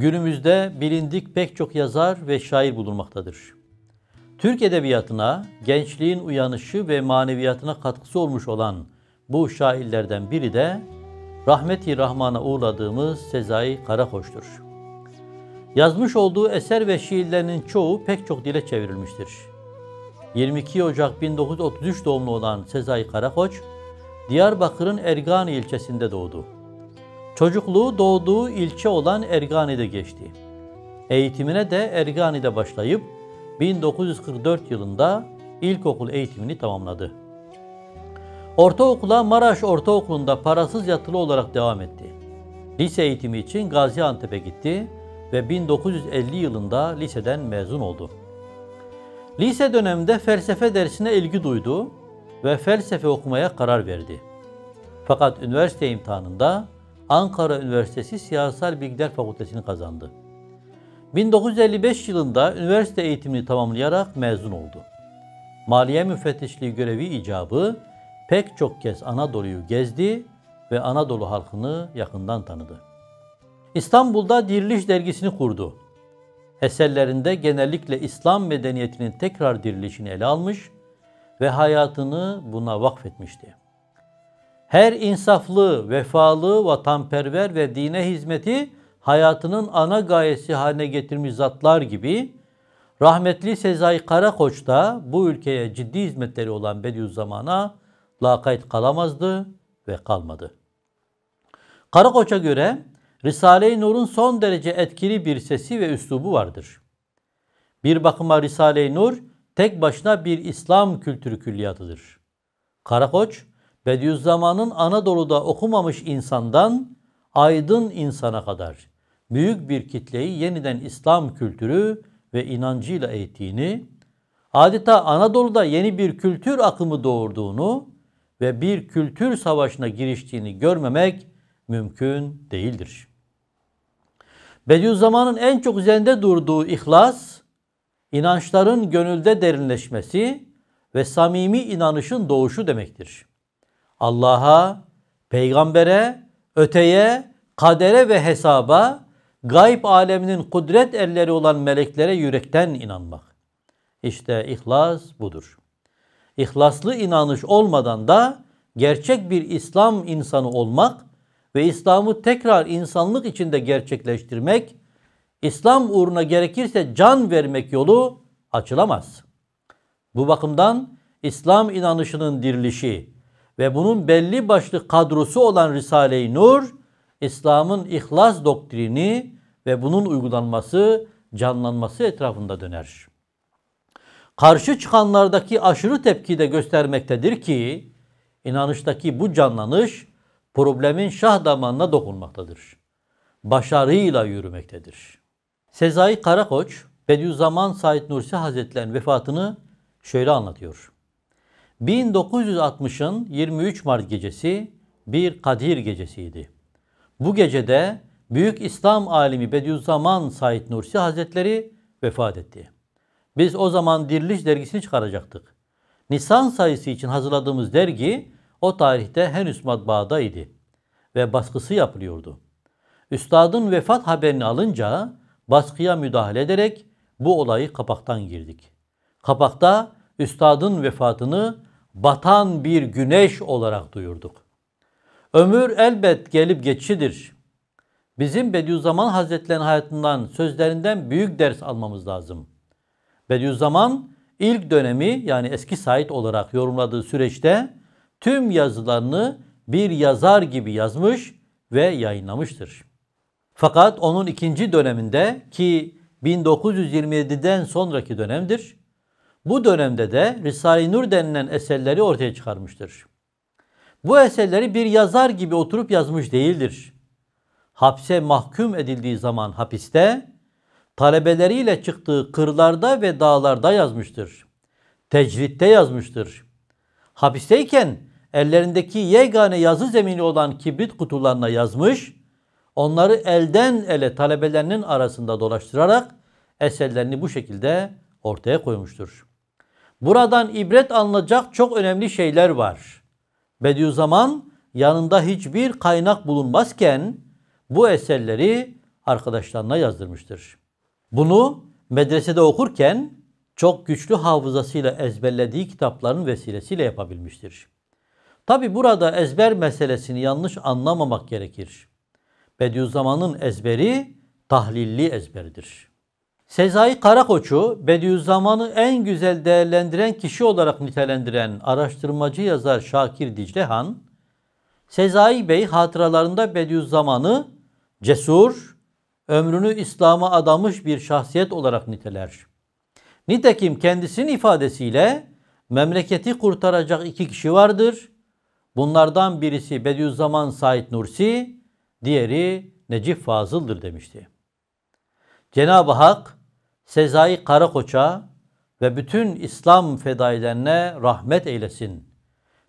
Günümüzde bilindik pek çok yazar ve şair bulunmaktadır. Türk edebiyatına, gençliğin uyanışı ve maneviyatına katkısı olmuş olan bu şairlerden biri de rahmeti rahmana uğradığımız Sezai Karakoç'tur. Yazmış olduğu eser ve şiirlerinin çoğu pek çok dile çevrilmiştir. 22 Ocak 1933 doğumlu olan Sezai Karakoç, Diyarbakır'ın Ergani ilçesinde doğdu. Çocukluğu doğduğu ilçe olan Ergani'de geçti. Eğitimine de Ergani'de başlayıp 1944 yılında ilkokul eğitimini tamamladı. Ortaokula Maraş Ortaokulu'nda parasız yatılı olarak devam etti. Lise eğitimi için Gaziantep'e gitti ve 1950 yılında liseden mezun oldu. Lise döneminde felsefe dersine ilgi duydu ve felsefe okumaya karar verdi. Fakat üniversite imtihanında Ankara Üniversitesi Siyasal Bilgiler Fakültesini kazandı. 1955 yılında üniversite eğitimini tamamlayarak mezun oldu. Maliye müfettişliği görevi icabı pek çok kez Anadolu'yu gezdi ve Anadolu halkını yakından tanıdı. İstanbul'da Diriliş dergisini kurdu. Eserlerinde genellikle İslam medeniyetinin tekrar dirilişini ele almış ve hayatını buna vakfetmişti her insaflı, vefalı, vatanperver ve dine hizmeti hayatının ana gayesi haline getirmiş zatlar gibi rahmetli Sezai Karakoç da bu ülkeye ciddi hizmetleri olan Bediüzzaman'a lakayt kalamazdı ve kalmadı. Karakoç'a göre Risale-i Nur'un son derece etkili bir sesi ve üslubu vardır. Bir bakıma Risale-i Nur tek başına bir İslam kültürü külliyatıdır. Karakoç, Bediüzzaman'ın Anadolu'da okumamış insandan aydın insana kadar büyük bir kitleyi yeniden İslam kültürü ve inancıyla eğittiğini, adeta Anadolu'da yeni bir kültür akımı doğurduğunu ve bir kültür savaşına giriştiğini görmemek mümkün değildir. Bediüzzaman'ın en çok üzerinde durduğu ihlas, inançların gönülde derinleşmesi ve samimi inanışın doğuşu demektir. Allah'a, peygambere, öteye, kadere ve hesaba, gayb aleminin kudret elleri olan meleklere yürekten inanmak. İşte ihlas budur. İhlaslı inanış olmadan da gerçek bir İslam insanı olmak ve İslam'ı tekrar insanlık içinde gerçekleştirmek, İslam uğruna gerekirse can vermek yolu açılamaz. Bu bakımdan İslam inanışının dirilişi, ve bunun belli başlı kadrosu olan Risale-i Nur, İslam'ın ihlas doktrini ve bunun uygulanması, canlanması etrafında döner. Karşı çıkanlardaki aşırı tepki de göstermektedir ki, inanıştaki bu canlanış problemin şah damarına dokunmaktadır. Başarıyla yürümektedir. Sezai Karakoç, Bediüzzaman Said Nursi Hazretleri'nin vefatını şöyle anlatıyor. 1960'ın 23 Mart gecesi bir Kadir gecesiydi. Bu gecede büyük İslam alimi Bediüzzaman Said Nursi Hazretleri vefat etti. Biz o zaman Diriliş dergisini çıkaracaktık. Nisan sayısı için hazırladığımız dergi o tarihte henüz matbaada ve baskısı yapılıyordu. Üstadın vefat haberini alınca baskıya müdahale ederek bu olayı kapaktan girdik. Kapakta üstadın vefatını batan bir güneş olarak duyurduk. Ömür elbet gelip geçidir. Bizim Bediüzzaman Hazretleri'nin hayatından, sözlerinden büyük ders almamız lazım. Bediüzzaman ilk dönemi yani eski Said olarak yorumladığı süreçte tüm yazılarını bir yazar gibi yazmış ve yayınlamıştır. Fakat onun ikinci döneminde ki 1927'den sonraki dönemdir, bu dönemde de Risale-i Nur denilen eserleri ortaya çıkarmıştır. Bu eserleri bir yazar gibi oturup yazmış değildir. Hapse mahkum edildiği zaman hapiste, talebeleriyle çıktığı kırlarda ve dağlarda yazmıştır. Tecritte yazmıştır. Hapisteyken ellerindeki yegane yazı zemini olan kibrit kutularına yazmış, onları elden ele talebelerinin arasında dolaştırarak eserlerini bu şekilde ortaya koymuştur. Buradan ibret alınacak çok önemli şeyler var. Bediüzzaman yanında hiçbir kaynak bulunmazken bu eserleri arkadaşlarına yazdırmıştır. Bunu medresede okurken çok güçlü hafızasıyla ezberlediği kitapların vesilesiyle yapabilmiştir. Tabi burada ezber meselesini yanlış anlamamak gerekir. Bediüzzaman'ın ezberi tahlilli ezberidir. Sezai Karakoç'u Bediüzzaman'ı en güzel değerlendiren kişi olarak nitelendiren araştırmacı yazar Şakir Diclehan, Sezai Bey hatıralarında Bediüzzaman'ı cesur, ömrünü İslam'a adamış bir şahsiyet olarak niteler. Nitekim kendisinin ifadesiyle memleketi kurtaracak iki kişi vardır. Bunlardan birisi Bediüzzaman Said Nursi, diğeri Necip Fazıl'dır demişti. Cenab-ı Hak Sezai Karakoç'a ve bütün İslam fedailerine rahmet eylesin.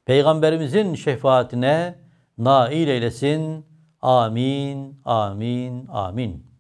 Peygamberimizin şefaatine nail eylesin. Amin, amin, amin.